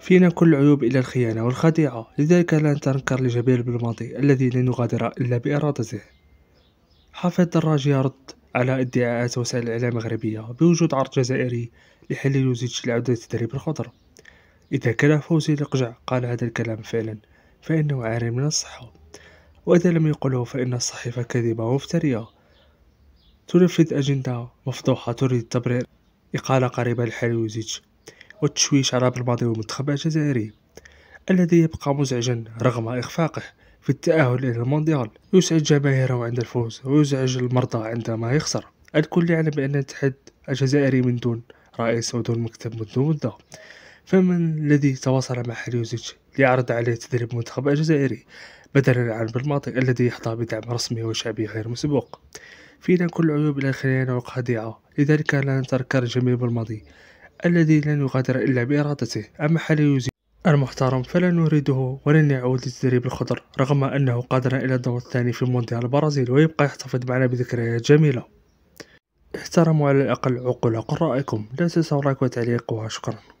فينا كل العيوب إلى الخيانة والخديعة لذلك لن تنكر لجبير بالماضي الذي لن يغادر إلا بإرادته حافظ دراجي يرد على ادعاءات وسائل الإعلام المغربية بوجود عرض جزائري لحل يوزيتش لعودة تدريب الخضر إذا كان فوزي الإقجع قال هذا الكلام فعلا فإنه عار من الصحة وإذا لم يقله فإن الصحيفة كاذبة ومفترية تنفذ أجندة مفضوحة تريد تبرير إقالة قريبة لحل يوزيتش والتشويش على بالماضي والمنتخب الجزائري الذي يبقى مزعجا رغم إخفاقه في التأهل إلى المونديال يسعد جماهيره عند الفوز ويزعج المرضى عندما يخسر الكل يعلم بأن الاتحاد الجزائري من دون رئيس ودون مكتب منذ مدة فمن الذي تواصل مع حريوزيتش ليعرض عليه تدريب المنتخب الجزائري بدلا عن بالماضي الذي يحظى بدعم رسمي وشعبي غير مسبوق فينا كل عيوب الخيانة والقضيعة لذلك لا نترك جميل بالماضي الذي لن يغادر إلا بإرادته أما حاليوزي المحترم فلا نريده ولن يعود لتدريب الخضر رغم أنه قادر إلى الدور الثاني في مونديال البرازيل ويبقى يحتفظ معنا بذكريات جميلة احترموا على الأقل عقول قرائكم لا تنسوا لايك وتعليق وشكرا